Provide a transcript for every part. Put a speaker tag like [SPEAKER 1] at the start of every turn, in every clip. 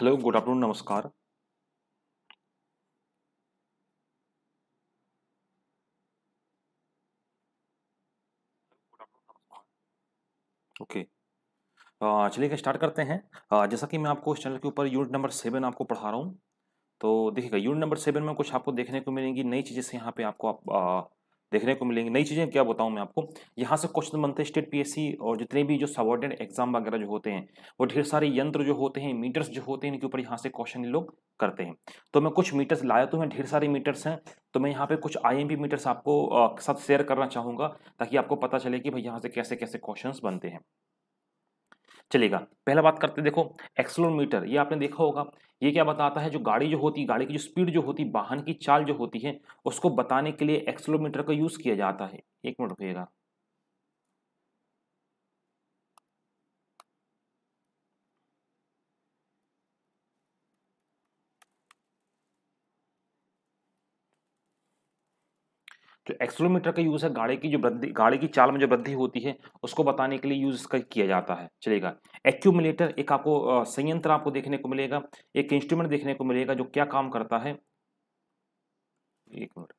[SPEAKER 1] Hello good afternoon नमस्कार okay चलिए start करते हैं uh, जैसा कि मैं आपको इस चैनल के ऊपर यूनिट नंबर सेवन आपको पढ़ा रहा हूँ तो देखिएगा यूनिट नंबर सेवन में कुछ आपको देखने को मिलेंगी नई चीज़ें से यहाँ पे आपको आप, uh, देखने को मिलेंगे नई चीज़ें क्या बताऊँ मैं आपको यहाँ से क्वेश्चन बनते हैं स्टेट पीएससी और जितने भी जो सबॉर्डिनेट एग्जाम वगैरह जो होते हैं वो ढेर सारे यंत्र जो होते हैं मीटर्स जो होते हैं इनके ऊपर यहाँ से क्वेश्चन लोग करते हैं तो मैं कुछ मीटर्स लाया तो मैं ढेर सारे मीटर्स हैं तो मैं यहाँ पे कुछ आई मीटर्स आपको साथ शेयर करना चाहूँगा ताकि आपको पता चले कि भाई यहाँ से कैसे कैसे क्वेश्चंस बनते हैं चलेगा पहला बात करते देखो एक्सलोमीटर ये आपने देखा होगा ये क्या बताता है जो गाड़ी जो होती है गाड़ी की जो स्पीड जो होती है वाहन की चाल जो होती है उसको बताने के लिए एक्सलोमीटर का यूज़ किया जाता है एक मिनट रुकेगा जो एक्सलोमीटर का यूज़ है गाड़ी की जो वृद्धि गाड़ी की चाल में जो वृद्धि होती है उसको बताने के लिए यूज़ इसका किया जाता है चलेगा एक्यूमुलेटर एक आपको संयंत्र आपको देखने को मिलेगा एक इंस्ट्रूमेंट देखने को मिलेगा जो क्या काम करता है एक मिनट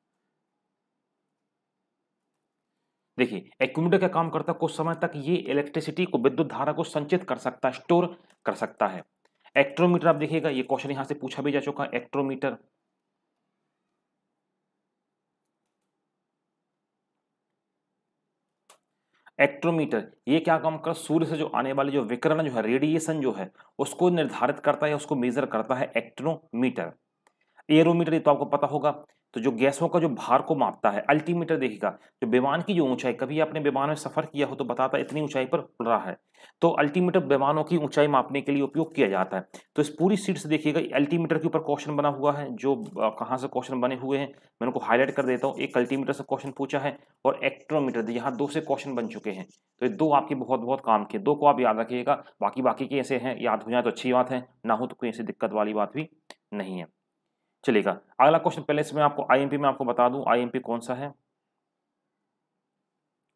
[SPEAKER 1] देखिए एक्यूमीटर का काम करता है कुछ समय तक ये इलेक्ट्रिसिटी को विद्युत धारा को संचित कर सकता है स्टोर कर सकता है एक्ट्रोमीटर आप देखिएगा ये क्वेश्चन यहाँ से पूछा भी जा चुका है एक्ट्रोमीटर एक्ट्रोमीटर ये क्या काम कर सूर्य से जो आने वाले जो विकरण जो है रेडिएशन जो है उसको निर्धारित करता है उसको मेजर करता है एक्ट्रोमीटर एरोमीटर ये तो आपको पता होगा तो जो गैसों का जो भार को मापता है अल्टीमीटर देखेगा जो विमान की जो ऊंचाई कभी आपने विमान में सफ़र किया हो तो बताता इतनी ऊंचाई पर उड़ रहा है तो अल्टीमीटर विमानों की ऊंचाई मापने के लिए उपयोग किया जाता है तो इस पूरी सीट से देखिएगा अल्टीमीटर के ऊपर क्वेश्चन बना हुआ है जो कहाँ से क्वेश्चन बने हुए हैं मैं उनको हाईलाइट कर देता हूँ एक अल्टीमीटर से क्वेश्चन पूछा है और एक्ट्रोमीटर तो यहाँ दो से क्वेश्चन बन चुके हैं तो ये दो आपके बहुत बहुत काम के दो को आप याद रखिएगा बाकी बाकी के ऐसे हैं याद हो जाए तो अच्छी बात है ना हो तो कोई ऐसी दिक्कत वाली बात भी नहीं है चलेगा अगला क्वेश्चन पहले इसमें आपको आईएमपी में आपको बता दूं आईएमपी कौन सा है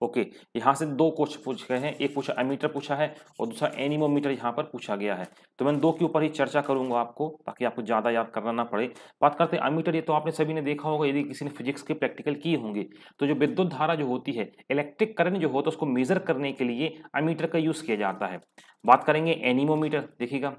[SPEAKER 1] ओके यहां से दो क्वेश्चन पूछ गए हैं एक पूछा एमीटर पूछा है और दूसरा एनिमोमीटर यहां पर पूछा गया है तो मैं दो के ऊपर ही चर्चा करूंगा आपको ताकि आपको ज़्यादा याद करना ना पड़े बात करते हैं अमीटर ये तो आपने सभी ने देखा होगा यदि किसी ने फिजिक्स के प्रैक्टिकल किए होंगे तो जो विद्युत धारा जो होती है इलेक्ट्रिक करंट जो होता है उसको मेजर करने के लिए अमीटर का यूज़ किया जाता है बात करेंगे एनिमोमीटर देखिएगा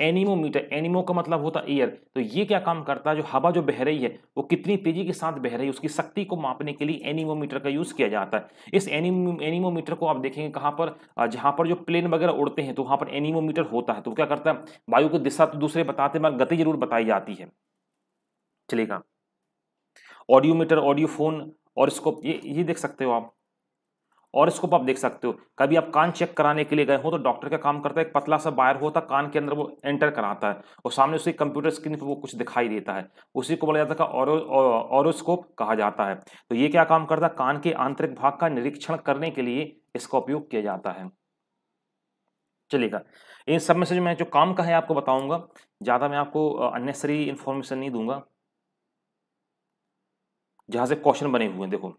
[SPEAKER 1] एनिमोमीटर एनिमो का मतलब होता है एयर तो ये क्या काम करता है जो हवा जो बह रही है वो कितनी तेजी के साथ बह रही है उसकी शक्ति को मापने के लिए एनिमोमीटर का यूज़ किया जाता है इस एनिमो एनिमोमीटर को आप देखेंगे कहाँ पर जहाँ पर जो प्लेन वगैरह उड़ते हैं तो वहाँ पर एनिमोमीटर होता है तो क्या करता है वायु की दिशा तो दूसरे बताते हैं मगर गति जरूर बताई जाती है चलेगा ऑडियोमीटर ऑडियोफोन और इसको ये ये देख सकते हो आप और स्कोप आप देख सकते हो कभी आप कान चेक कराने के लिए गए हो तो डॉक्टर का काम करता है एक पतला सा बायर होता है कान के अंदर वो एंटर कराता है और सामने उसकी कंप्यूटर स्क्रीन पर वो कुछ दिखाई देता है उसी को बोला जाता है औरो, कहा जाता है तो ये क्या काम करता है कान के आंतरिक भाग का निरीक्षण करने के लिए इसका उपयोग किया जाता है चलेगा इन सब में से जो मैं जो काम का है आपको बताऊंगा ज़्यादा मैं आपको अननेसरी इंफॉर्मेशन नहीं दूंगा जहां से क्वेश्चन बने हुए हैं देखो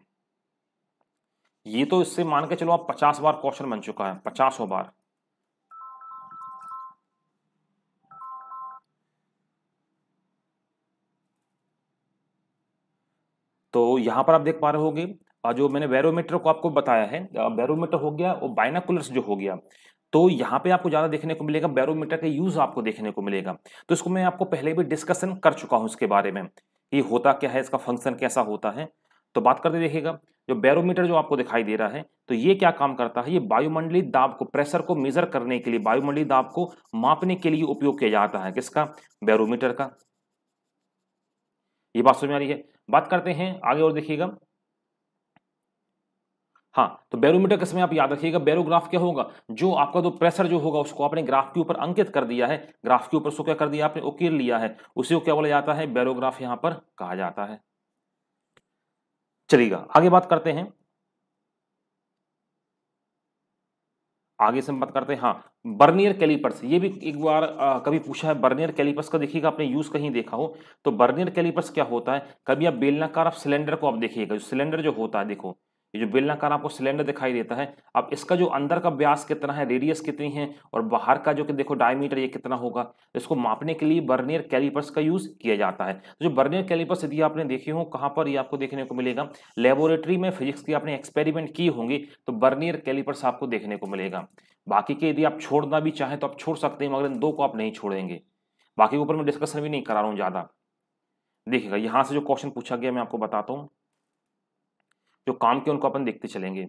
[SPEAKER 1] ये तो इससे मान के चलो आप पचास बार क्वेश्चन बन चुका है पचासों बार तो यहां पर आप देख पा रहे होगे जो मैंने बैरोमीटर को आपको बताया है बैरोमीटर हो गया और बाइनाकुलर्स जो हो गया तो यहाँ पे आपको ज़्यादा देखने को मिलेगा बैरोमीटर का यूज़ आपको देखने को मिलेगा तो इसको मैं आपको पहले भी डिस्कशन कर चुका हूँ इसके बारे में ये होता क्या है इसका फंक्शन कैसा होता है तो बात करते देखिएगा जो बैरोमीटर जो आपको दिखाई दे रहा है तो ये क्या काम करता है ये वायुमंडलीय दाब को प्रेशर को मेजर करने के लिए वायुमंडलीय दाब को मापने के लिए उपयोग किया जाता है किसका बैरोमीटर का ये बात समझ में आ रही है बात करते हैं आगे और देखिएगा हाँ तो बैरोमीटर के समय आप याद रखिएगा बैरोग्राफ क्या होगा जो आपका जो प्रेशर जो होगा उसको आपने ग्राफ के ऊपर अंकित कर दिया है ग्राफ के ऊपर उसको क्या कर दिया आपने उकेर लिया है उसी को क्या बोला जाता है बैरोग्राफ यहाँ पर कहा जाता है चलेगा आगे बात करते हैं आगे से बात करते हैं हाँ बर्नियर कैलिपर्स ये भी एक बार आ, कभी पूछा है बर्नियर कैलिपर्स का देखिएगा आपने यूज कहीं देखा हो तो बर्नियर कैलिपर्स क्या होता है कभी आप बेलनाकार आप सिलेंडर को आप देखिएगा जो सिलेंडर जो होता है देखो ये जो बेलनाकार आपको सिलेंडर दिखाई देता है अब इसका जो अंदर का ब्यास कितना है रेडियस कितनी है और बाहर का जो कि देखो डायमीटर ये कितना होगा इसको मापने के लिए बर्नियर कैलिपर्स का यूज़ किया जाता है तो जो बर्नियर कैलिपर्स यदि आपने देखे हो कहाँ पर ये आपको देखने को मिलेगा लेबोरेटरी में फिजिक्स की आपने एक्सपेरिमेंट की होंगी तो बर्नियर कैलिपर्स आपको देखने को मिलेगा बाकी के यदि आप छोड़ना भी चाहें तो आप छोड़ सकते हैं मगर इन दो को आप नहीं छोड़ेंगे बाकी के ऊपर मैं डिस्कशन भी नहीं करा रहा हूँ ज़्यादा देखिएगा यहाँ से जो क्वेश्चन पूछा गया मैं आपको बताता हूँ जो काम के उनको अपन देखते चलेंगे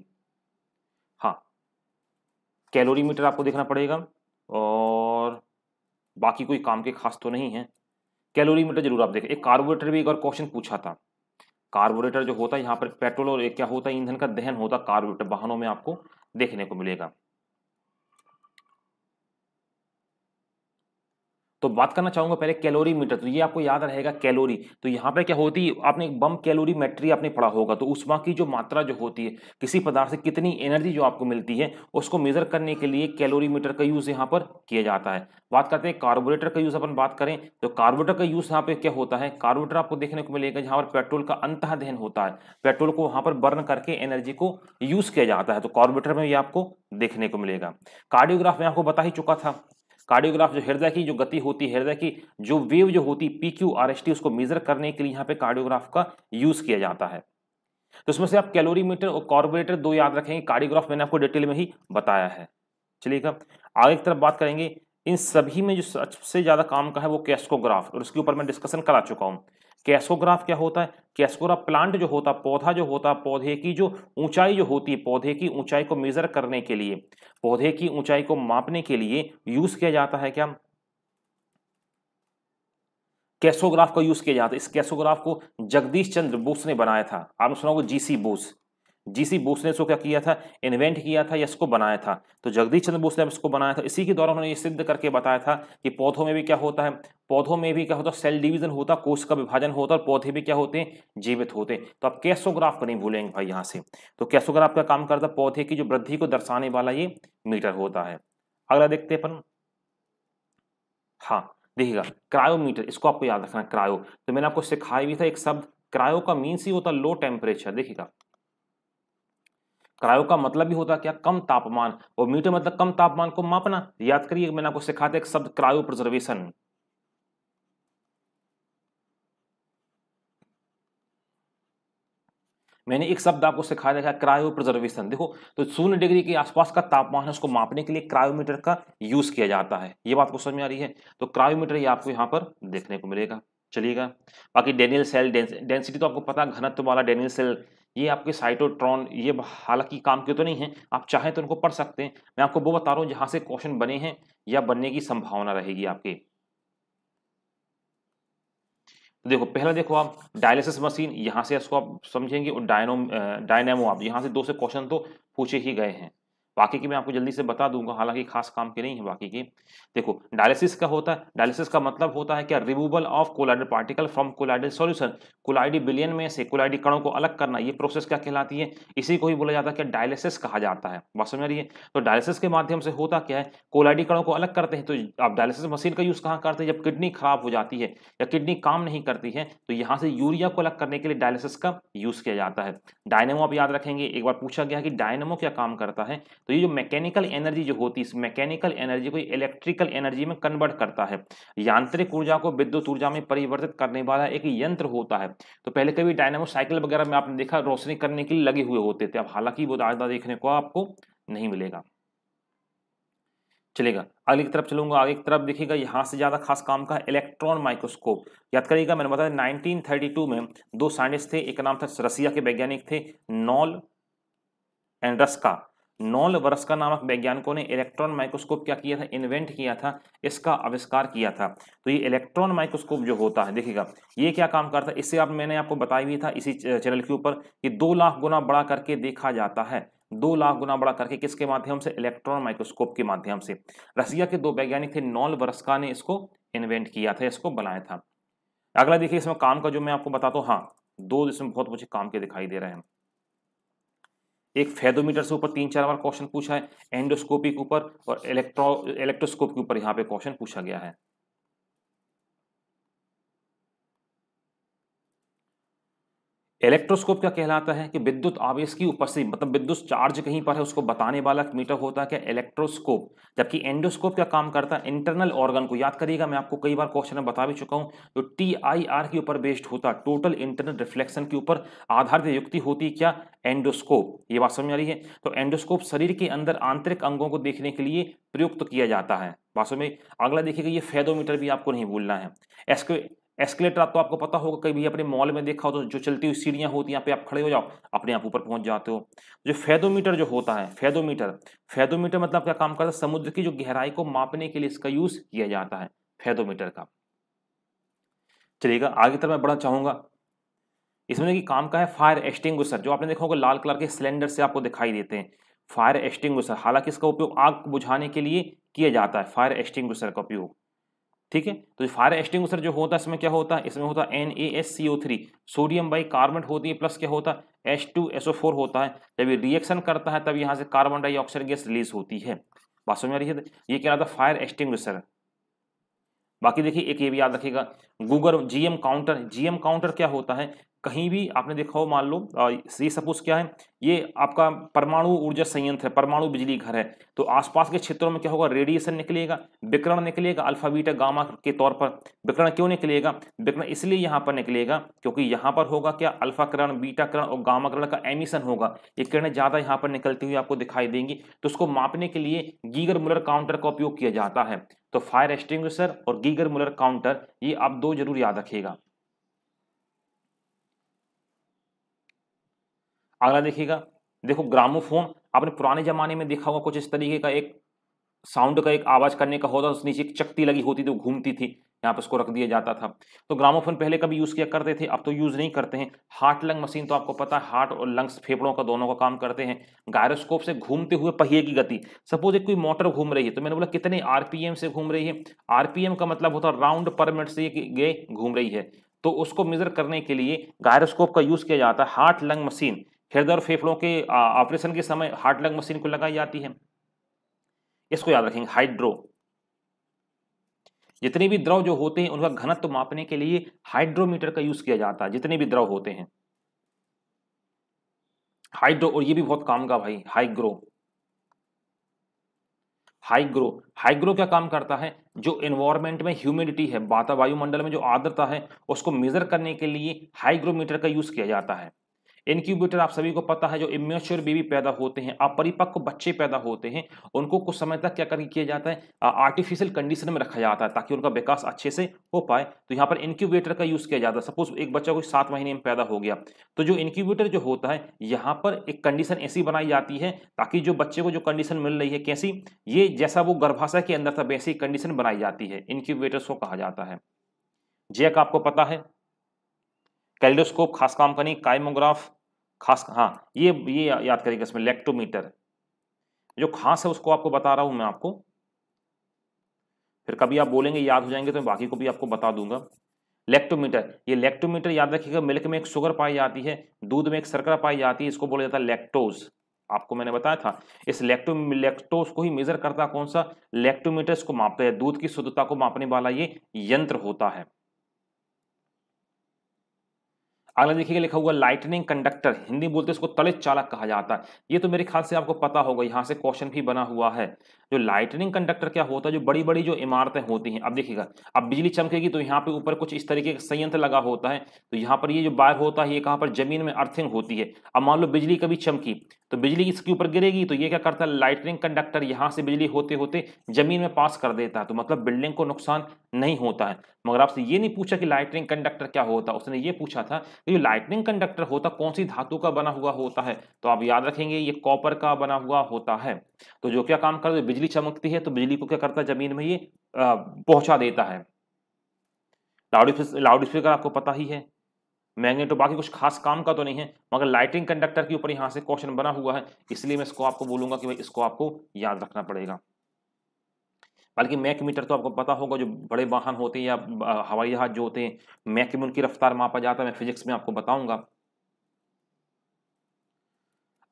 [SPEAKER 1] हाँ कैलोरी मीटर आपको देखना पड़ेगा और बाकी कोई काम के खास तो नहीं है कैलोरी मीटर जरूर आप देखें एक कार्बोरेटर भी एक और क्वेश्चन पूछा था कार्बोरेटर जो होता है यहाँ पर पेट्रोल और एक क्या होता है ईंधन का दहन होता है कार्बोरेटर वाहनों में आपको देखने को मिलेगा तो बात करना चाहूंगा पहले कैलोरी मीटर तो ये आपको याद रहेगा कैलोरी तो यहाँ पर क्या होती है आपने बम कैलोरी मेट्री आपने पढ़ा होगा तो उष्मा की जो मात्रा जो होती है किसी पदार्थ से कितनी एनर्जी जो आपको मिलती है उसको मेजर करने के लिए कैलोरी मीटर का यूज़ यहाँ पर किया जाता है बात करते हैं कार्बोरेटर का यूज़ अपन बात करें तो कार्बोरेटर का यूज़ यहाँ पे क्या होता है कार्बोरेटर आपको देखने को मिलेगा जहाँ पर पेट्रोल का अंत दहन होता है पेट्रोल को वहां पर बर्न करके एनर्जी को यूज़ किया जाता है तो कार्बोरेटर में ये आपको देखने को मिलेगा कार्डियोग्राफ में आपको बता ही चुका था कार्डियोग्राफ जो हृदय की जो गति होती है हृदय की जो वेव जो होती P Q R S T उसको मेजर करने के लिए यहाँ पे कार्डियोग्राफ का यूज किया जाता है तो इसमें से आप कैलोरीमीटर और कार्बोरेटर दो याद रखेंगे कार्डियोग्राफ मैंने आपको डिटेल में ही बताया है चलिएगा आगे की तरफ बात करेंगे इन सभी में जो सबसे ज़्यादा काम का है वो कैस्कोग्राफ और उसके ऊपर मैं डिस्कशन करा चुका हूँ कैसोग्राफ क्या होता है कैसकोरा प्लांट जो होता पौधा जो होता पौधे की जो ऊंचाई जो होती है पौधे की ऊंचाई को मेजर करने के लिए पौधे की ऊंचाई को मापने के लिए यूज किया जाता है क्या कैसोग्राफ का यूज किया जाता है इस कैसोग्राफ को जगदीश चंद्र बोस ने बनाया था आपने सुना होगा जीसी बोस जीसी बोस ने इसको क्या किया था इन्वेंट किया था या इसको बनाया था तो जगदीश चंद्र बोस ने इसको बनाया था इसी के दौरान उन्होंने ये सिद्ध करके बताया था कि पौधों में भी क्या होता है पौधों में भी क्या होता है सेल डिवीजन होता कोष का विभाजन होता और पौधे भी क्या होते हैं जीवित होते हैं तो आप कैसोग्राफ को नहीं भूलेंगे भाई यहाँ से तो कैसोग्राफ का काम करता पौधे की जो वृद्धि को दर्शाने वाला ये मीटर होता है अगला देखते अपन हाँ देखिएगा क्रायोमीटर इसको आपको याद रखना क्रायो तो मैंने आपको सिखाया भी था एक शब्द क्रायो का मीन्स ही होता लो टेम्परेचर देखिएगा क्रायो का मतलब भी होता क्या कम तापमान और मीटर मतलब कम तापमान को मापना याद करिए मैंने आपको सिखाते एक शब्द क्रायो प्रिजर्वेशन मैंने एक शब्द आपको सिखाया था क्रायो प्रिजर्वेशन देखो तो शून्य डिग्री के आसपास का तापमान है उसको मापने के लिए क्रायोमीटर का यूज किया जाता है ये बात को समझ में आ रही है तो क्रायोमीटर ये आपको यहाँ पर देखने को मिलेगा चलिएगा बाकी डेनियल सेल डेंसिटी तो आपको पता घनत्व वाला डेनियल सेल ये आपके साइटोट्रॉन ये हालांकि काम के तो नहीं है आप चाहें तो उनको पढ़ सकते हैं मैं आपको वो बता रहा हूँ जहाँ से क्वेश्चन बने हैं या बनने की संभावना रहेगी आपके तो देखो पहला देखो आप डायलिसिस मशीन यहाँ से इसको आप समझेंगे और डायनो डायनेमो आप यहाँ से दो से क्वेश्चन तो पूछे ही गए हैं बाकी की मैं आपको जल्दी से बता दूंगा हालांकि खास काम के नहीं है बाकी के देखो डायलिसिस का होता है डायलिसिस का मतलब होता है क्या removal of colloidal particle from colloidal solution कोलाइडी बिलियन में से कोलाइडी कणों को अलग करना ये प्रोसेस क्या कहलाती है इसी को ही बोला जाता है क्या डायलिसिस कहा जाता है बात समझ रही है तो डायलिसिस के माध्यम से होता क्या है कोलाइडी कणों को अलग करते हैं तो आप डायलिसिस मशीन का यूज़ कहाँ करते हैं जब किडनी खराब हो जाती है या किडनी काम नहीं करती है तो यहाँ से यूरिया को अलग करने के लिए डायलिसिस का यूज़ किया जाता है डायनेमो आप याद रखेंगे एक बार पूछा गया कि डायनेमो क्या काम करता है तो ये जो मैकेनिकल एनर्जी जो होती है इस मैकेनिकल एनर्जी को इलेक्ट्रिकल एनर्जी में कन्वर्ट करता है यांत्रिक ऊर्जा को विद्युत ऊर्जा में परिवर्तित करने वाला एक यंत्र होता है तो पहले कभी डायनामो साइकिल वगैरह में आपने देखा रोशनी करने के लिए लगे हुए होते थे अब हालांकि वो दादा देखने को आपको नहीं मिलेगा चलेगा अगली की तरफ चलूंगा आगे की तरफ देखिएगा यहाँ से ज़्यादा खास काम का इलेक्ट्रॉन माइक्रोस्कोप याद करिएगा मैंने बताया 1932 में दो साइंटिस्ट थे एक नाम था रसिया के वैज्ञानिक थे नॉल एंड रस्का नॉल वर्स्का नामक वैज्ञानिकों ने इलेक्ट्रॉन माइक्रोस्कोप क्या किया था इन्वेंट किया था इसका आविष्कार किया था तो ये इलेक्ट्रॉन माइक्रोस्कोप जो होता है देखिएगा ये क्या काम करता है इससे आप मैंने आपको बताया भी था इसी चैनल के ऊपर कि दो लाख गुना बड़ा करके देखा जाता है दो लाख गुना बड़ा करके किसके माध्यम से इलेक्ट्रॉन माइक्रोस्कोप के माध्यम से रसिया के दो वैज्ञानिक थे नॉल वर्स्का ने इसको इन्वेंट किया था इसको बनाया था अगला देखिए इसमें काम का जो मैं आपको बताता हूँ हाँ दो इसमें बहुत मुझे काम के दिखाई दे रहे हैं एक फेदोमीटर से ऊपर तीन चार बार क्वेश्चन पूछा है एंडोस्कोपी के ऊपर और इलेक्ट्रो इलेक्ट्रोस्कोप के ऊपर यहाँ पे क्वेश्चन पूछा गया है इलेक्ट्रोस्कोप क्या कहलाता है कि विद्युत आवेश की उपस्थिति मतलब विद्युत चार्ज कहीं पर है उसको बताने वाला मीटर होता है क्या इलेक्ट्रोस्कोप जबकि एंडोस्कोप क्या काम करता है इंटरनल ऑर्गन को याद करिएगा मैं आपको कई बार क्वेश्चन में बता भी चुका हूं जो तो टी आई आर के ऊपर बेस्ड होता है टोटल इंटरनल रिफ्लेक्शन के ऊपर आधारित युक्ति होती क्या एंडोस्कोप ये बात समझ आ रही है तो एंडोस्कोप शरीर के अंदर आंतरिक अंगों को देखने के लिए प्रयुक्त किया जाता है वास्तव में अगला देखिएगा ये फेदोमीटर भी आपको नहीं भूलना है एस्केलेटर आप तो आपको पता होगा कहीं भी अपने मॉल में देखा हो तो जो चलती हुई सीढ़ियाँ होती हैं यहाँ पे आप खड़े हो जाओ अपने आप ऊपर पहुँच जाते हो जो फेदोमीटर जो होता है फेदोमीटर फेदोमीटर मतलब क्या काम करता है समुद्र की जो गहराई को मापने के लिए इसका यूज किया जाता है फेदोमीटर का चलिएगा आगे तरफ मैं बढ़ना चाहूँगा इसमें कि काम का है फायर एक्सटिंग्विशर जो आपने देखा होगा लाल कलर के सिलेंडर से आपको दिखाई देते हैं फायर एक्सटिंग्विशर हालांकि इसका उपयोग आग बुझाने के लिए किया जाता है फायर एक्सटिंग्विशर का उपयोग ठीक है तो फायर एस्टिंग जो होता है इसमें क्या होता है इसमें होता है NaSCO3 सोडियम बाई कार्बोनेट होती है प्लस क्या होता है एच टू एस फोर होता है जब ये रिएक्शन करता है तब यहाँ से कार्बन डाइऑक्साइड गैस रिलीज होती है बात समझ आ रही है ये क्या था फायर एस्टिंग बाकी देखिए एक ये भी याद रखिएगा Google GM counter GM counter क्या होता है कहीं भी आपने देखा हो मान लो ये सपोज क्या है ये आपका परमाणु ऊर्जा संयंत्र है परमाणु बिजली घर है तो आसपास के क्षेत्रों में क्या होगा रेडिएशन निकलेगा विकरण निकलेगा अल्फा बीटा गामा के तौर पर विकरण क्यों निकलेगा विकरण इसलिए यहाँ पर निकलेगा क्योंकि यहाँ पर होगा क्या अल्फा किरण बीटा किरण और गामा किरण का एमिशन होगा ये किरणें ज़्यादा यहाँ पर निकलती हुई आपको दिखाई देंगी तो उसको मापने के लिए गीगर मुलर काउंटर का उपयोग किया जाता है तो फायर एक्सटिंग्विशर और गीगर मुलर काउंटर ये आप दो जरूर याद रखेगा अगला देखिएगा देखो ग्रामोफोन आपने पुराने ज़माने में देखा होगा कुछ इस तरीके का एक साउंड का एक आवाज़ करने का होता उस नीचे एक चक्ति लगी होती थी वो घूमती थी यहाँ पर उसको रख दिया जाता था तो ग्रामोफोन पहले कभी यूज़ किया करते थे अब तो यूज़ नहीं करते हैं हार्ट लंग मशीन तो आपको पता है हार्ट और लंग्स फेफड़ों का दोनों का काम करते हैं गायरोस्कोप से घूमते हुए पहिए की गति सपोज एक कोई मोटर घूम रही है तो मैंने बोला कितने आरपीएम से घूम रही है आरपीएम का मतलब होता है राउंड पर मिनट से गए घूम रही है तो उसको मेज़र करने के लिए गायरोस्कोप का यूज़ किया जाता है हार्ट लंग मशीन हृदय और फेफड़ों के ऑपरेशन के समय हार्ट लंग मशीन को लगाई जाती है इसको याद रखेंगे हाइड्रो जितने भी द्रव जो होते हैं उनका घनत्व मापने के लिए हाइड्रोमीटर का यूज किया जाता है जितने भी द्रव होते हैं हाइड्रो और ये भी बहुत काम का भाई हाइग्रो हाइग्रो हाइग्रो क्या काम करता है जो एनवायरमेंट में ह्यूमिडिटी है वाता वायुमंडल में जो आर्द्रता है उसको मेजर करने के लिए हाइग्रोमीटर का यूज किया जाता है इनक्यूबेटर आप सभी को पता है जो इमेच्योर बेबी पैदा होते हैं अपरिपक्व बच्चे पैदा होते हैं उनको कुछ समय तक क्या करके किया जाता है आर्टिफिशियल कंडीशन में रखा जाता है ताकि उनका विकास अच्छे से हो पाए तो यहाँ पर इनक्यूबेटर का यूज़ किया जाता है सपोज एक बच्चा कोई सात महीने में पैदा हो गया तो जो इनक्यूबेटर जो होता है यहाँ पर एक कंडीशन ऐसी बनाई जाती है ताकि जो बच्चे को जो कंडीशन मिल रही है कैसी ये जैसा वो गर्भाशय के अंदर था वैसी कंडीशन बनाई जाती है इनक्यूबेटर्स को कहा जाता है जैक आपको पता है कैल्डोस्कोप खास काम करनी काइमोग्राफ खास हाँ ये ये याद करेंगे इसमें लेक्टोमीटर जो खास है उसको आपको बता रहा हूँ मैं आपको फिर कभी आप बोलेंगे याद हो जाएंगे तो मैं बाकी को भी आपको बता दूंगा लेक्टोमीटर ये लेक्टोमीटर याद रखिएगा मिल्क में एक शुगर पाई जाती है दूध में एक शर्करा पाई जाती है इसको बोला जाता है लेक्टोज आपको मैंने बताया था इस लेक्टो लेक्टोज को ही मेजर करता कौन सा लेक्टोमीटर इसको मापता है दूध की शुद्धता को मापने वाला ये यंत्र होता है अगला देखिएगा लिखा हुआ लाइटनिंग कंडक्टर हिंदी बोलते इसको तलित चालक कहा जाता है ये तो मेरे ख्याल से आपको पता होगा यहाँ से क्वेश्चन भी बना हुआ है जो लाइटनिंग कंडक्टर क्या होता है जो बड़ी बड़ी जो इमारतें होती हैं अब देखिएगा अब बिजली चमकेगी तो यहाँ पे ऊपर कुछ इस तरीके का संयंत्र लगा होता है तो यहाँ पर ये जो बायर होता है ये कहाँ पर जमीन में अर्थिंग होती है अब मान लो बिजली कभी चमकी तो बिजली इसके ऊपर गिरेगी तो ये क्या करता है लाइटनिंग कंडक्टर यहाँ से बिजली होते होते जमीन में पास कर देता है तो मतलब बिल्डिंग को नुकसान नहीं होता है मगर आपसे ये नहीं पूछा कि लाइटनिंग कंडक्टर क्या होता उसने ये पूछा था कि जो लाइटनिंग कंडक्टर होता कौन सी धातु का बना हुआ होता है तो आप याद रखेंगे ये कॉपर का बना हुआ होता है तो जो क्या काम करता है बिजली चमकती है तो बिजली को क्या करता है जमीन में ये पहुंचा देता है लाउड लाउड स्पीकर आपको पता ही है महंगे तो बाकी कुछ खास काम का तो नहीं है मगर लाइटिंग कंडक्टर के ऊपर यहाँ से क्वेश्चन बना हुआ है इसलिए मैं इसको आपको बोलूंगा कि भाई इसको आपको याद रखना पड़ेगा बल्कि मैक मीटर तो आपको पता होगा जो बड़े वाहन होते हैं या हवाई जहाज जो होते हैं मैक में उनकी रफ्तार मापा जाता है मैं फिजिक्स में आपको बताऊंगा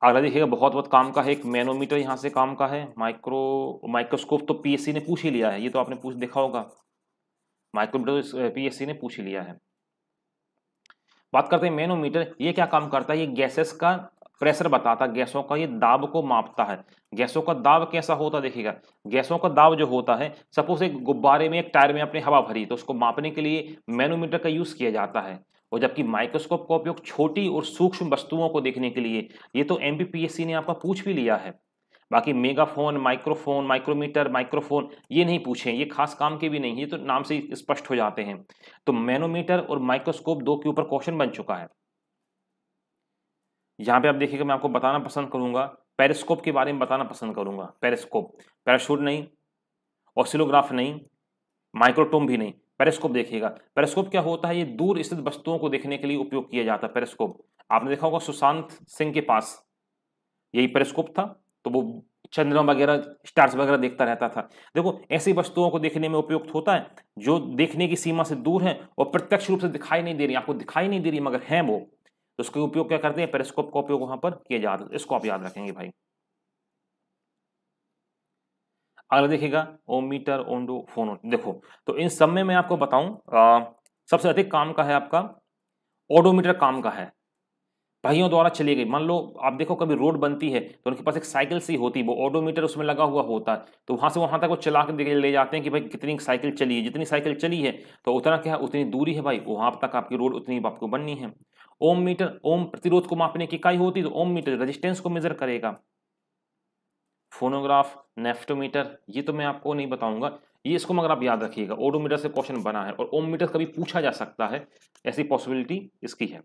[SPEAKER 1] अगला देखिएगा बहुत बहुत काम का है एक मैनोमीटर यहाँ से काम का है माइक्रो माइक्रोस्कोप तो पीएससी ने पूछ ही लिया है ये तो आपने पूछ देखा होगा माइक्रोमीटर तो पीएससी ने पूछ ही लिया है बात करते हैं मैनोमीटर ये क्या काम करता है ये गैसेस का प्रेशर बताता है गैसों का ये दाब को मापता है गैसों का दाब कैसा होता है देखिएगा गैसों का दाब जो होता है सपोज एक गुब्बारे में एक टायर में अपनी हवा भरी तो उसको मापने के लिए मैनोमीटर का यूज़ किया जाता है और जबकि माइक्रोस्कोप का उपयोग छोटी और सूक्ष्म वस्तुओं को देखने के लिए ये तो एम ने आपका पूछ भी लिया है बाकी मेगाफोन माइक्रोफोन माइक्रोमीटर माइक्रोफोन ये नहीं पूछे ये खास काम के भी नहीं ये तो नाम से स्पष्ट हो जाते हैं तो मैनोमीटर और माइक्रोस्कोप दो के ऊपर क्वेश्चन बन चुका है यहाँ पे आप देखिएगा मैं आपको बताना पसंद करूंगा पेरिस्कोप के बारे में बताना पसंद करूंगा पेरिस्कोप पैराशूट नहीं ऑसिलोग्राफ नहीं माइक्रोटोम भी नहीं पेरेस्कोप देखिएगा पेरेस्कोप क्या होता है ये दूर स्थित वस्तुओं को देखने के लिए उपयोग किया जाता है पेरेस्कोप आपने देखा होगा सुशांत सिंह के पास यही पेरेस्कोप था तो वो चंद्रमा वगैरह स्टार्स वगैरह देखता रहता था देखो ऐसी वस्तुओं को देखने में उपयुक्त होता है जो देखने की सीमा से दूर है और प्रत्यक्ष रूप से दिखाई नहीं दे रही आपको दिखाई नहीं दे रही मगर है वो तो उसके उपयोग क्या करते हैं पेरेस्कोप का उपयोग वहां पर किया जाता है इसको आप याद रखेंगे भाई अगला देखिएगा ओम मीटर ओंडो फोनो देखो तो इन सब में मैं आपको बताऊं सबसे अधिक काम का है आपका ओडोमीटर काम का है भाइयों द्वारा चली गई मान लो आप देखो कभी रोड बनती है तो उनके पास एक साइकिल सी होती है वो ऑडोमीटर उसमें लगा हुआ होता है तो वहाँ से वहाँ तक वो चला के ले जाते हैं कि भाई कितनी साइकिल चली है जितनी साइकिल चली है तो उतना क्या उतनी दूरी है भाई वहाँ तक आपकी रोड उतनी आपको बननी है ओम मीटर ओम प्रतिरोध को मापने की इकाई होती है तो ओम मीटर रजिस्टेंस को मेजर करेगा फोनोग्राफ नेफ्टोमीटर ये तो मैं आपको नहीं बताऊंगा ये इसको मगर आप याद रखिएगा ओडोमीटर से क्वेश्चन बना है और ओमीटर कभी पूछा जा सकता है ऐसी पॉसिबिलिटी इसकी है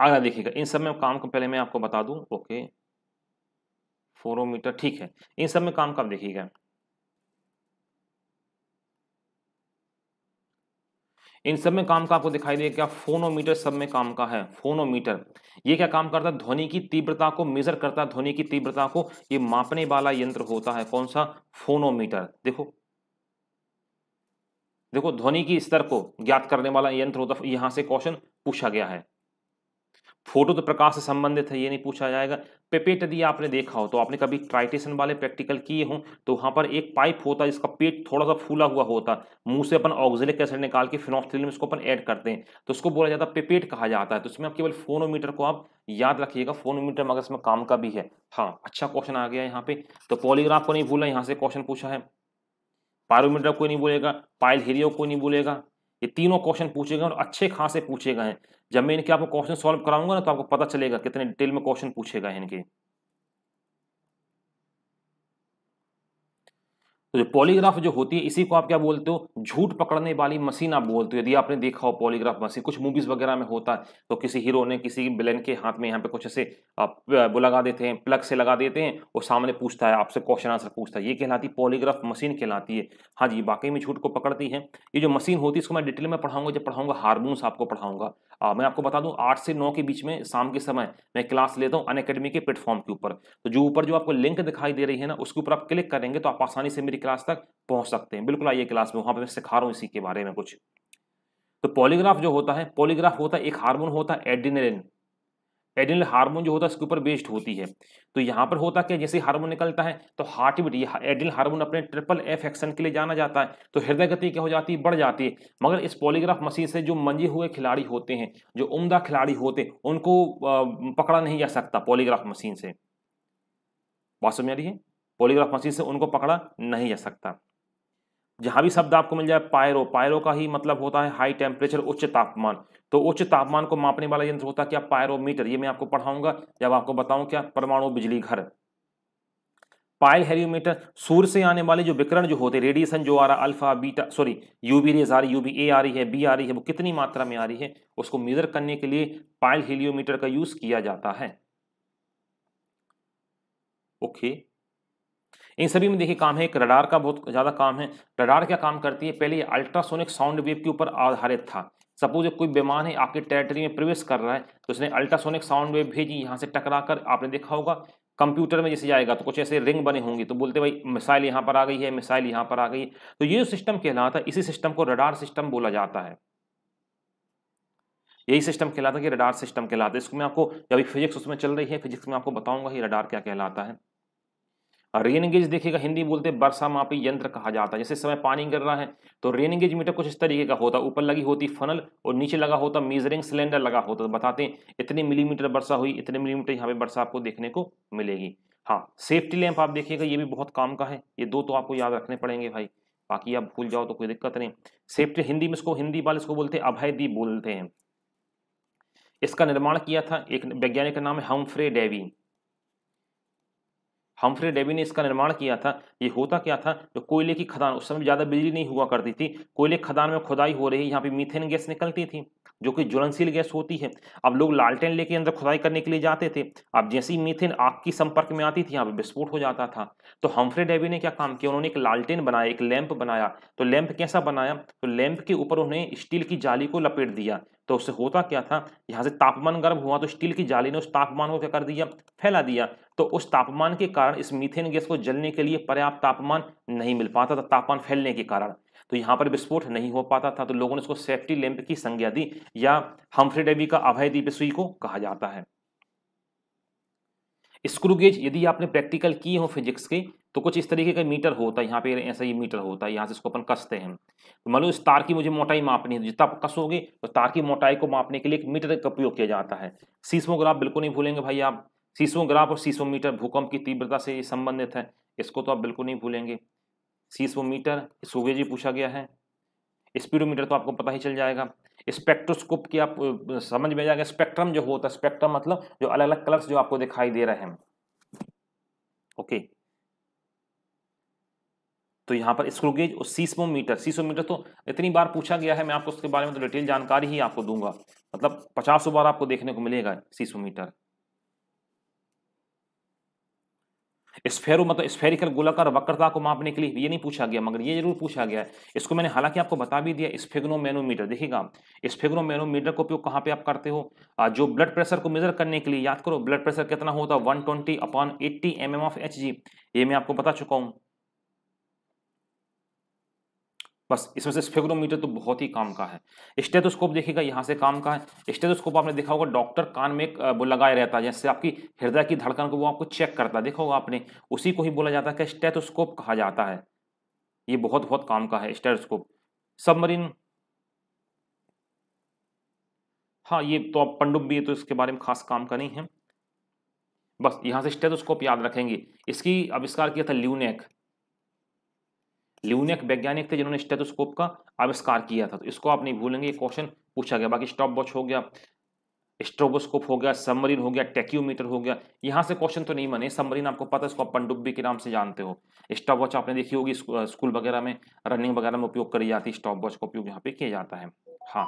[SPEAKER 1] आगे देखिएगा इन सब में काम को पहले मैं आपको बता दूं ओके फोरोमीटर ठीक है इन सब में काम कब देखिएगा इन सब में काम का आपको दिखाई दे क्या फोनोमीटर सब में काम का है फोनोमीटर ये क्या काम करता है ध्वनि की तीव्रता को मेजर करता है ध्वनि की तीव्रता को ये मापने वाला यंत्र होता है कौन सा फोनोमीटर देखो देखो ध्वनि की स्तर को ज्ञात करने वाला यंत्र होता है यहां से क्वेश्चन पूछा गया है फोटो तो प्रकाश से संबंधित है ये नहीं पूछा जाएगा पेपेट यदि आपने देखा हो तो आपने कभी ट्राइटेशन वाले प्रैक्टिकल किए हों तो वहाँ पर एक पाइप होता है जिसका पेट थोड़ा सा फूला हुआ होता मुंह से अपन ऑक्जिलिक एसिड निकाल के फिनोक्थिलिन में इसको अपन ऐड करते हैं तो उसको बोला जाता है पेपेट कहा जाता है तो इसमें आप केवल फोनोमीटर को आप याद रखिएगा फोनोमीटर मगर इसमें काम का भी है हाँ अच्छा क्वेश्चन आ गया यहाँ पे तो पॉलीग्राफ को नहीं भूला यहाँ से क्वेश्चन पूछा है पायरोमीटर को नहीं बोलेगा पायल हेरियो कोई नहीं बोलेगा ये तीनों क्वेश्चन पूछे गए और अच्छे खासे पूछे गए हैं जब मैं इनके आपको क्वेश्चन सॉल्व कराऊंगा ना तो आपको पता चलेगा कितने डिटेल में क्वेश्चन पूछेगा इनके तो जो पॉलीग्राफ जो होती है इसी को आप क्या बोलते हो झूठ पकड़ने वाली मशीन आप बोलते हो यदि आपने देखा हो पॉलीग्राफ मशीन कुछ मूवीज वगैरह में होता है तो किसी हीरो ने किसी बिलन के हाथ में यहाँ पे कुछ ऐसे वो लगा देते हैं प्लग से लगा देते हैं और सामने पूछता है आपसे क्वेश्चन आंसर पूछता है ये कहलाती पॉलीग्राफ मशीन कहलाती है हाँ जी वाकई में झूठ को पकड़ती है ये जो मशीन होती है इसको मैं डिटेल में पढ़ाऊंगा जब पढ़ाऊंगा हारमोन्स आपको पढ़ाऊंगा आ, मैं आपको बता दूं आठ से नौ के बीच में शाम के समय मैं क्लास लेता हूं अन के प्लेटफॉर्म के ऊपर तो जो ऊपर जो आपको लिंक दिखाई दे रही है ना उसके ऊपर आप क्लिक करेंगे तो आप आसानी से मेरी क्लास तक पहुंच सकते हैं बिल्कुल आइए क्लास में वहां पर मैं सिखा रहा हूँ इसी के बारे में कुछ तो पॉलीग्राफ जो होता है पॉलीग्राफ होता है एक हार्मोन होता है एड्रीनलिन एडिनल हार्मोन जो होता है उसके ऊपर बेस्ड होती है तो यहाँ पर होता क्या जैसे हार्मोन निकलता है तो हार्ट बीट ये एडिनल हार्मोन अपने ट्रिपल एफ एक्शन के लिए जाना जाता है तो हृदय गति क्या हो जाती है बढ़ जाती है मगर इस पॉलीग्राफ मशीन से जो मंजे हुए खिलाड़ी होते हैं जो उम्दा खिलाड़ी होते उनको पकड़ा नहीं जा सकता पॉलीग्राफ मशीन से बात समझ आ रही है पोलीग्राफ मशीन से उनको पकड़ा नहीं जा सकता जहाँ भी शब्द आपको मिल जाए पायरो पायरो का ही मतलब होता है हाई टेम्परेचर उच्च तापमान तो उच्च तापमान को मापने वाला यंत्र होता है क्या पायरोमीटर ये मैं आपको पढ़ाऊंगा जब आपको बताऊं क्या परमाणु बिजली घर पायल हेरियोमीटर सूर्य से आने वाले जो विकरण जो होते रेडिएशन जो आ रहा alpha beta sorry UV rays आ रही यूवी ए आ रही है बी आ रही है वो कितनी मात्रा में आ रही है उसको मेजर करने के लिए पायल हेलियोमीटर का यूज किया जाता है ओके okay. इन सभी में देखिए काम है एक रडार का बहुत ज़्यादा काम है रडार क्या काम करती है पहले अल्ट्रासोनिक साउंड वेव के ऊपर आधारित था सपोज कोई विमान है आपके टेरिटरी में प्रवेश कर रहा है तो उसने अल्ट्रासोनिक साउंड वेव भेजी यहाँ से टकरा कर आपने देखा होगा कंप्यूटर में जैसे जाएगा तो कुछ ऐसे रिंग बने होंगे तो बोलते भाई मिसाइल यहाँ पर आ गई है मिसाइल यहाँ पर आ गई है तो ये जो सिस्टम कहलाता है इसी सिस्टम को रडार सिस्टम बोला जाता है यही सिस्टम कहलाता है कि रडार सिस्टम कहलाता है इसको मैं आपको अभी फिजिक्स उसमें चल रही है फिजिक्स में आपको बताऊंगा ये रडार क्या कहलाता है रेन गेज देखिएगा हिंदी बोलते वर्षा मापी यंत्र कहा जाता है जैसे समय पानी गिर रहा है तो रेन गेज मीटर कुछ इस तरीके का होता ऊपर लगी होती फनल और नीचे लगा होता मेजरिंग सिलेंडर लगा होता तो बताते हैं इतने मिलीमीटर वर्षा हुई इतने मिलीमीटर यहाँ पे वर्षा आपको देखने को मिलेगी हाँ सेफ्टी लैंप आप देखिएगा ये भी बहुत काम का है ये दो तो आपको याद रखने पड़ेंगे भाई बाकी आप भूल जाओ तो कोई दिक्कत नहीं सेफ्टी हिंदी में इसको हिंदी वाले इसको बोलते हैं अभयदीप बोलते हैं इसका निर्माण किया था एक वैज्ञानिक का नाम है हमफ्रे डेवी हमफ्री डेवी ने इसका निर्माण किया था ये होता क्या था जो कोयले की खदान उस समय ज़्यादा बिजली नहीं हुआ करती थी कोयले खदान में खुदाई हो रही यहाँ पे मीथेन गैस निकलती थी जो कि ज्वलनशील गैस होती है अब लोग लालटेन लेके अंदर खुदाई करने के लिए जाते थे अब जैसी मीथेन आग की संपर्क में आती थी यहाँ पे विस्फोट हो जाता था तो हमफ्रे डेवी ने क्या काम किया उन्होंने एक लालटेन बनाया एक लैंप बनाया तो लैंप कैसा बनाया तो लैंप के ऊपर उन्होंने स्टील की जाली को लपेट दिया तो उससे होता क्या था यहाँ से तापमान गर्म हुआ तो स्टील की जाली ने उस तापमान को क्या कर दिया फैला दिया तो उस तापमान के कारण इस मीथेन गैस को जलने के लिए पर्याप्त तापमान नहीं मिल पाता था तापमान फैलने के कारण तो यहाँ पर विस्फोट नहीं हो पाता था तो लोगों ने इसको सेफ्टी लैंप की संज्ञा दी या हमफ्रेडेबी का अभय दीप सुई को कहा जाता है स्क्रू गेज यदि आपने प्रैक्टिकल किए हो फिजिक्स के तो कुछ इस तरीके का मीटर होता है यहाँ पे ऐसा ये मीटर होता है यहाँ से इसको अपन कसते हैं तो मान लो इस तार की मुझे मोटाई मापनी है जितना आप कसोगे तो तार की मोटाई को मापने के लिए एक मीटर का प्रयोग किया जाता है सीस्मोग्राफ बिल्कुल नहीं भूलेंगे भाई आप सीस्मोग्राफ और सीस्मोमीटर भूकंप की तीव्रता से संबंधित है इसको तो आप बिल्कुल नहीं भूलेंगे सीस्मोमीटर इसको जी पूछा गया है स्पीडोमीटर तो आपको पता ही चल जाएगा स्पेक्ट्रोस्कोप की आप समझ में जाएगा स्पेक्ट्रम जो होता है स्पेक्ट्रम मतलब जो अलग अलग कलर्स जो आपको दिखाई दे रहे हैं ओके तो यहाँ पर स्क्रू गेज और सीसो मीटर तो इतनी बार पूछा गया है मैं आपको उसके बारे में तो डिटेल जानकारी ही आपको दूंगा मतलब पचासों बार आपको देखने को मिलेगा मीटर स्फेरो मतलब स्फेरिकल गोलाकार वक्रता को मापने के लिए ये नहीं पूछा गया मगर ये जरूर पूछा गया है इसको मैंने हालांकि आपको बता भी दिया स्फेग्नोमेनोमीटर देखिएगा आप स्फेग्नोमेनोमीटर का उपयोग कहाँ पे आप करते हो जो ब्लड प्रेशर को मेजर करने के लिए याद करो ब्लड प्रेशर कितना होता है one twenty upon eighty M M of H G ये मैं आपको बता चुका हूँ बस इसमें से स्फेग्रोमीटर तो बहुत ही काम का है स्टेथोस्कोप देखिएगा यहाँ से काम का है स्टेथोस्कोप आपने देखा होगा डॉक्टर कान में एक वो रहता है जैसे आपकी हृदय की धड़कन को वो आपको चेक करता है देखा होगा आपने उसी को ही बोला जाता है कि स्टेथोस्कोप कहा जाता है ये बहुत बहुत काम का है स्टेथोस्कोप सबमरीन हाँ ये तो आप पनडुब्बी तो इसके बारे में खास काम का नहीं है बस यहाँ से स्टेथोस्कोप याद रखेंगे इसकी आविष्कार किया था ल्यूनेक ल्यूनियक वैज्ञानिक थे जिन्होंने स्टेथोस्कोप का आविष्कार किया था तो इसको आप नहीं भूलेंगे ये क्वेश्चन पूछा गया बाकी स्टॉप वॉच हो गया स्ट्रोबोस्कोप हो गया सबमरीन हो गया टेक्यूमीटर हो गया यहाँ से क्वेश्चन तो नहीं बने सबमरीन आपको पता है इसको आप पनडुब्बी के नाम से जानते हो स्टॉप वॉच आपने देखी होगी स्कूल वगैरह में रनिंग वगैरह में उपयोग करी जाती है स्टॉप वॉच का उपयोग यहाँ पे किया जाता है हाँ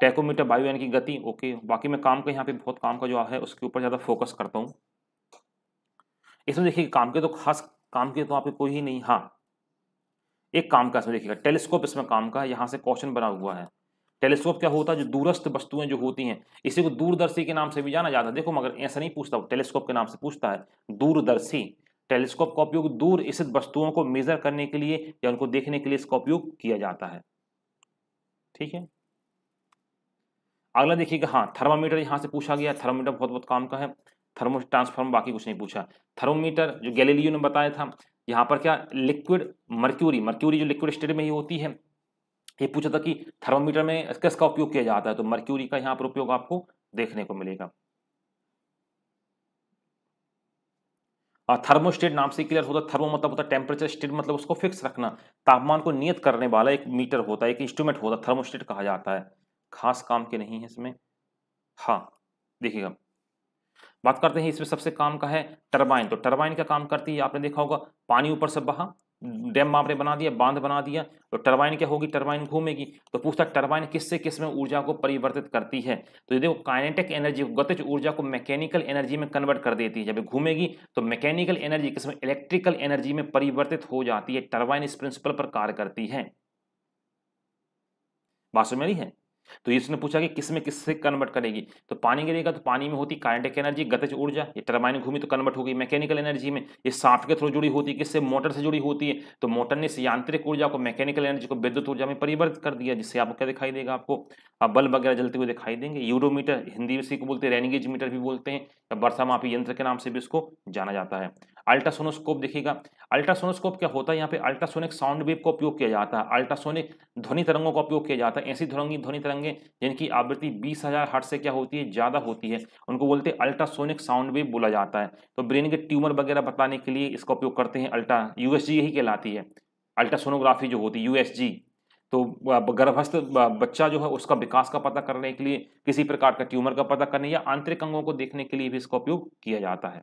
[SPEAKER 1] टेकोमीटर यानी की गति ओके बाकी मैं काम का यहाँ पे बहुत काम का जो है उसके ऊपर ज़्यादा फोकस करता हूँ इसमें देखिए काम के तो खास काम के तो आपके कोई ही नहीं हाँ एक काम का इसमें देखिएगा टेलीस्कोप इसमें काम का है यहाँ से क्वेश्चन बना हुआ है टेलीस्कोप क्या होता है जो दूरस्थ वस्तुएं जो होती हैं इसी को दूरदर्शी के नाम से भी जाना जाता है देखो मगर ऐसा नहीं पूछता टेलीस्कोप के नाम से पूछता है दूरदर्शी टेलीस्कोप का उपयोग दूर स्थित वस्तुओं को मेजर करने के लिए या उनको देखने के लिए इसका उपयोग किया जाता है ठीक है अगला देखिएगा हाँ थर्मामीटर यहाँ से पूछा गया थर्मामीटर बहुत बहुत काम का है थर्मो ट्रांसफॉर्म बाकी कुछ नहीं पूछा थर्मोमीटर जो गैलीलियो ने बताया था यहाँ पर क्या लिक्विड मर्क्यूरी मर्क्यूरी जो लिक्विड स्टेट में ही होती है ये पूछा था कि थर्मोमीटर में किसका उपयोग किया जाता है तो मर्क्यूरी का यहाँ पर उपयोग आपको देखने को मिलेगा और थर्मोस्टेट नाम से क्लियर होता है थर्मो मतलब होता है टेम्परेचर स्टेट मतलब उसको फिक्स रखना तापमान को नियत करने वाला एक मीटर होता है एक इंस्ट्रूमेंट होता है थर्मोस्टेट कहा जाता है खास काम के नहीं है इसमें हाँ देखिएगा बात करते हैं इसमें सबसे काम का है टरबाइन तो टरबाइन का काम करती है आपने देखा होगा पानी ऊपर से बहा डैम आपने बना दिया बांध बना दिया तो टरबाइन क्या होगी टरबाइन घूमेगी तो पूछता टरबाइन किससे किस में ऊर्जा को परिवर्तित करती है तो ये देखो काइनेटिक एनर्जी गतिज ऊर्जा को मैकेनिकल एनर्जी में कन्वर्ट कर देती है जब घूमेगी तो मैकेनिकल एनर्जी किसमें इलेक्ट्रिकल एनर्जी में परिवर्तित हो जाती है टर्बाइन इस प्रिंसिपल पर कार्य करती है बात समझ रही है तो इसने पूछा कि किस में कन्वर्ट करेगी तो पानी गिरेगा तो पानी में होती काइनेटिक एनर्जी गतिज ऊर्जा ये टर्बाइन घूमी तो कन्वर्ट होगी मैकेनिकल एनर्जी में ये साफ्ट के थ्रू जुड़ी होती है किससे मोटर से जुड़ी होती है तो मोटर ने इस यांत्रिक ऊर्जा को मैकेनिकल एनर्जी को विद्युत ऊर्जा में परिवर्तित कर दिया जिससे आपको क्या दिखाई देगा आपको आप बल्ब वगैरह जलते हुए दिखाई देंगे यूरोमीटर हिंदी में इसी को बोलते हैं रेनगेज मीटर भी बोलते हैं या वर्षा मापी यंत्र के नाम से भी इसको जाना जाता है अल्ट्रासोनोस्कोप देखिएगा अल्ट्रासोनोस्कोप क्या होता है यहाँ पे अल्ट्रासोनिक साउंड वेव का उपयोग किया जाता है अल्ट्रासोनिक ध्वनि तरंगों का उपयोग किया जाता है ऐसी ध्वनि ध्वनि तरंगें जिनकी आवृत्ति बीस हजार हट से क्या होती है ज़्यादा होती है उनको बोलते हैं अल्ट्रासोनिक साउंड वेव बोला जाता है तो ब्रेन के ट्यूमर वगैरह बताने के लिए इसका उपयोग करते हैं अल्ट्रा यूएसजी यही कहलाती है अल्ट्रासोनोग्राफी जो होती है यूएसजी तो गर्भस्थ बच्चा जो है उसका विकास का पता करने के लिए किसी प्रकार का ट्यूमर का पता करने या आंतरिक अंगों को देखने के लिए भी इसका उपयोग किया जाता है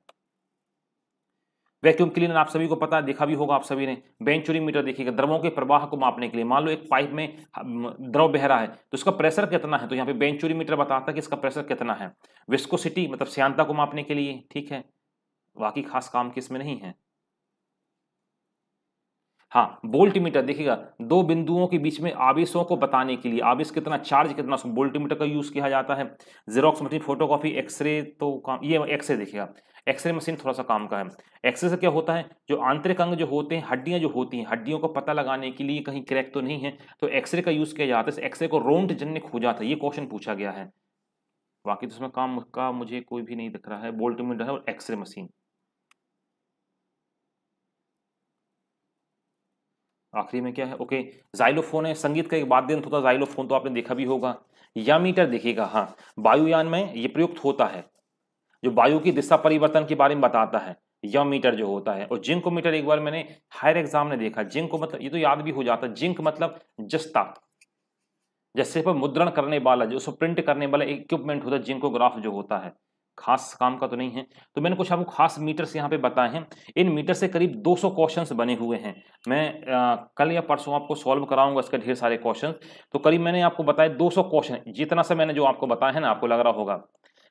[SPEAKER 1] वैक्यूम क्लीनर आप सभी को पता है देखा भी होगा आप सभी ने बेंचुरी मीटर देखिएगा द्रवों के प्रवाह को मापने के लिए मान लो एक पाइप में हाँ, द्रव बह रहा है तो उसका प्रेशर कितना है तो यहाँ पे बेंचुरी मीटर बताता है कि इसका प्रेशर कितना है विस्कोसिटी मतलब श्यांता को मापने के लिए ठीक है बाकी खास काम किसमें नहीं है हाँ वोल्ट मीटर देखिएगा दो बिंदुओं के बीच में आवेशों को बताने के लिए आवेश कितना चार्ज कितना उसको वोल्ट मीटर का यूज़ किया जाता है जेरोक्स मशीन फोटोकॉपी एक्सरे तो काम ये एक्सरे देखिएगा एक्सरे मशीन थोड़ा सा काम का है एक्सरे से क्या होता है जो आंतरिक अंग जो होते हैं हड्डियाँ जो होती हैं हड्डियों को पता लगाने के लिए कहीं क्रैक तो नहीं है तो एक्सरे का यूज़ किया जाता है एक्सरे को रोन्ट जन्य खोजा था ये क्वेश्चन पूछा गया है बाकी तो उसमें काम का मुझे कोई भी नहीं दिख रहा है बोल्टीमीटर मीटर है और एक्सरे मशीन आखिरी में क्या है ओके जाइलोफोन है संगीत का एक वाद्य यंत्र होता है जाइलोफोन तो आपने देखा भी होगा या मीटर देखिएगा हाँ वायुयान में ये प्रयुक्त होता है जो वायु की दिशा परिवर्तन के बारे में बताता है यम मीटर जो होता है और जिंक मीटर एक बार मैंने हायर एग्जाम में देखा जिंक को मतलब ये तो याद भी हो जाता है जिंक मतलब जस्ता जैसे पर मुद्रण करने वाला जो उसको प्रिंट करने वाला इक्विपमेंट होता है जिंकोग्राफ जो होता है खास काम का तो नहीं है तो मैंने कुछ आपको खास मीटर्स यहाँ पे बताए हैं इन मीटर से करीब 200 क्वेश्चंस बने हुए हैं मैं आ, कल या परसों आपको सॉल्व कराऊंगा इसके ढेर सारे क्वेश्चंस तो करीब मैंने आपको बताया 200 क्वेश्चन जितना सा मैंने जो आपको बताया है ना आपको लग रहा होगा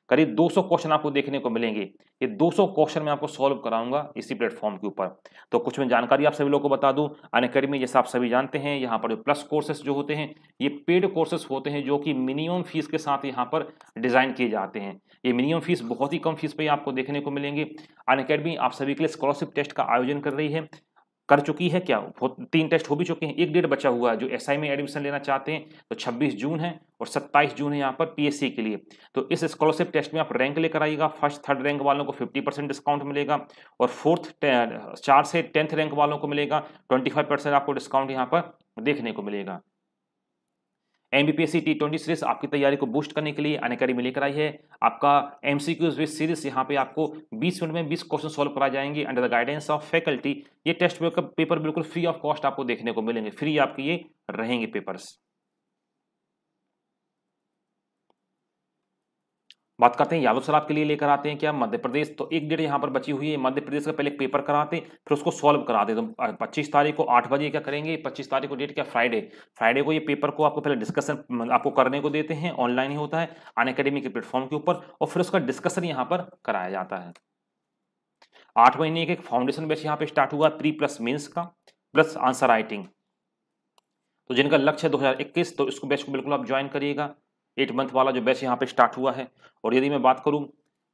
[SPEAKER 1] करीब 200 क्वेश्चन आपको देखने को मिलेंगे ये 200 क्वेश्चन मैं आपको सॉल्व कराऊंगा इसी प्लेटफॉर्म के ऊपर तो कुछ मैं जानकारी आप सभी लोगों को बता दूं अन अकेडमी जैसे आप सभी जानते हैं यहाँ पर जो प्लस कोर्सेस जो होते हैं ये पेड कोर्सेस होते हैं जो कि मिनिमम फीस के साथ यहाँ पर डिज़ाइन किए जाते हैं ये मिनिमम फीस बहुत ही कम फीस पर आपको देखने को मिलेंगे अन आप सभी के लिए स्कॉलरशिप टेस्ट का आयोजन कर रही है कर चुकी है क्या तीन टेस्ट हो भी चुके हैं एक डेट बचा हुआ है जो एस में एडमिशन लेना चाहते हैं तो 26 जून है और 27 जून है यहाँ पर पीएससी के लिए तो इस स्कॉलरशिप टेस्ट में आप रैंक लेकर आइएगा फर्स्ट थर्ड रैंक वालों को 50 परसेंट डिस्काउंट मिलेगा और फोर्थ चार से टेंथ रैंक वालों को मिलेगा ट्वेंटी परसेंट आपको डिस्काउंट यहाँ पर देखने को मिलेगा M B P S C T twenty series आपकी तैयारी को बूस्ट करने के लिए अन अकेडमी लेकर आई है आपका M C Qs with series यहाँ पे आपको 20 मिनट में 20 क्वेश्चन सॉल्व कराए जाएंगे under the guidance of faculty ये टेस्ट पेपर बिल्कुल फ्री ऑफ कॉस्ट आपको देखने को मिलेंगे फ्री आपके ये रहेंगे पेपर्स बात करते हैं यादव सर आपके लिए लेकर आते हैं क्या मध्य प्रदेश तो एक डेट यहाँ पर बची हुई है मध्य प्रदेश का पहले पेपर कराते हैं फिर उसको सॉल्व कराते हैं तो पच्चीस तारीख को आठ बजे क्या करेंगे पच्चीस तारीख को डेट क्या फ्राइडे फ्राइडे को ये पेपर को आपको पहले डिस्कशन आपको करने को देते हैं ऑनलाइन ही होता है अन के प्लेटफॉर्म के ऊपर और फिर उसका डिस्कशन यहाँ पर कराया जाता है आठ महीने के फाउंडेशन बैच यहाँ पे स्टार्ट हुआ प्री प्लस मीन्स का प्लस आंसर राइटिंग तो जिनका लक्ष्य है 2021 तो इसको बैच को बिल्कुल आप ज्वाइन करिएगा एट मंथ वाला जो बैच यहाँ पे स्टार्ट हुआ है और यदि मैं बात करूँ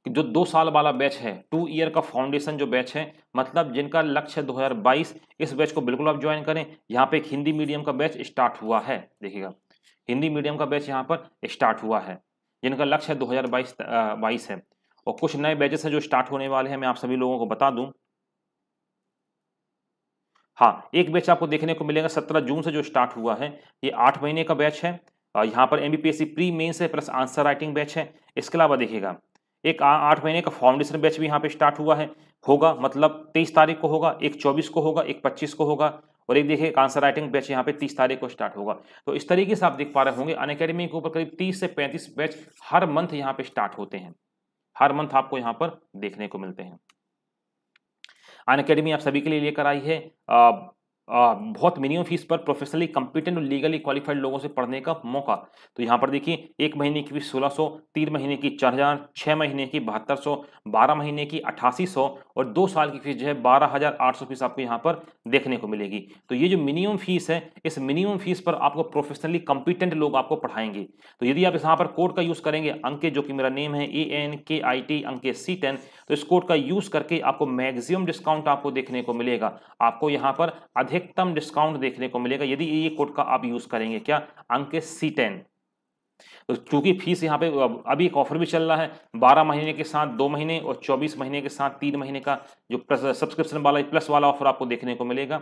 [SPEAKER 1] कि जो दो साल वाला बैच है टू ईयर का फाउंडेशन जो बैच है मतलब जिनका लक्ष्य 2022 इस बैच को बिल्कुल आप ज्वाइन करें यहाँ पे एक हिंदी मीडियम का बैच स्टार्ट हुआ है देखिएगा हिंदी मीडियम का बैच यहाँ पर स्टार्ट हुआ है जिनका लक्ष्य है हजार बाईस है और कुछ नए बैचेस हैं जो स्टार्ट होने वाले हैं मैं आप सभी लोगों को बता दूँ हाँ एक बैच आपको देखने को मिलेगा सत्रह जून से जो स्टार्ट हुआ है ये आठ महीने का बैच है यहाँ पर एम प्री मेंस है प्लस आंसर राइटिंग बैच है इसके अलावा देखिएगा एक आठ महीने का फाउंडेशन बैच भी यहाँ पे स्टार्ट हुआ है होगा मतलब तेईस तारीख को होगा एक चौबीस को होगा एक पच्चीस को होगा और एक देखिए आंसर राइटिंग बैच यहाँ पे तीस तारीख को स्टार्ट होगा तो इस तरीके से आप देख पा रहे होंगे अन के ऊपर करीब तीस से पैंतीस बैच हर मंथ यहाँ पे स्टार्ट होते हैं हर मंथ आपको यहाँ पर देखने को मिलते हैं अन अकेडमी आप सभी के लिए लेकर आई है बहुत मिनिमम फीस पर प्रोफेशनली कंपिटेंट और लीगली क्वालिफाइड लोगों से पढ़ने का मौका तो यहाँ पर देखिए एक महीने की फीस सोलह सौ तीन महीने की चार हज़ार छः महीने की बहत्तर सौ बारह महीने की अठासी सौ और दो साल की फीस जो है बारह हज़ार आठ सौ फीस आपको यहाँ पर देखने को मिलेगी तो ये जो मिनिमम फीस है इस मिनिमम फीस पर आपको प्रोफेशनली कंपिटेंट लोग आपको पढ़ाएंगे तो यदि आप यहाँ पर कोड का यूज़ करेंगे अंके जो कि मेरा नेम है A N K I T अंके C ten तो इस कोड का यूज़ करके आपको मैगजिम डिस्काउंट आपको देखने को मिलेगा आपको यहाँ पर अधिक अधिकतम डिस्काउंट देखने को मिलेगा यदि ये कोड का आप यूज़ करेंगे क्या अंक सी टेन क्योंकि तो फीस यहाँ पे अभी एक ऑफर भी चल रहा है 12 महीने के साथ दो महीने और 24 महीने के साथ तीन महीने का जो सब्सक्रिप्शन वाला प्लस वाला ऑफर आपको देखने को मिलेगा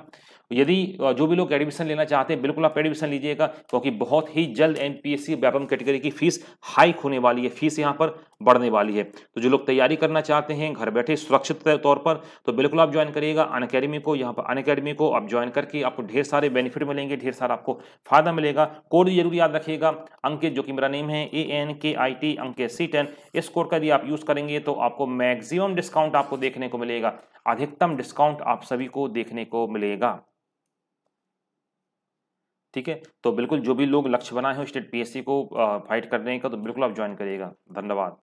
[SPEAKER 1] यदि जो भी लोग एडमिशन लेना चाहते हैं बिल्कुल आप एडमिशन लीजिएगा क्योंकि बहुत ही जल्द N P S C Vyapam category की फीस हाइक होने वाली है फीस यहाँ पर बढ़ने वाली है तो जो लोग तैयारी करना चाहते हैं घर बैठे सुरक्षित तौर पर तो बिल्कुल आप ज्वाइन करिएगा अन को यहाँ पर अन को आप ज्वाइन करके आपको ढेर सारे बेनिफिट मिलेंगे ढेर सारा आपको फायदा मिलेगा कोड जरूर याद रखिएगा अंकित जो कि मेरा नेम है A N K I T Ankit C ten इस कोड का यदि आप यूज़ करेंगे तो आपको मैक्सिमम डिस्काउंट आपको देखने को मिलेगा अधिकतम डिस्काउंट आप सभी को देखने को मिलेगा ठीक है तो बिल्कुल जो भी लोग लक्ष्य बनाए हो स्टेट पीएससी को फाइट करने का तो बिल्कुल आप ज्वाइन करिएगा धन्यवाद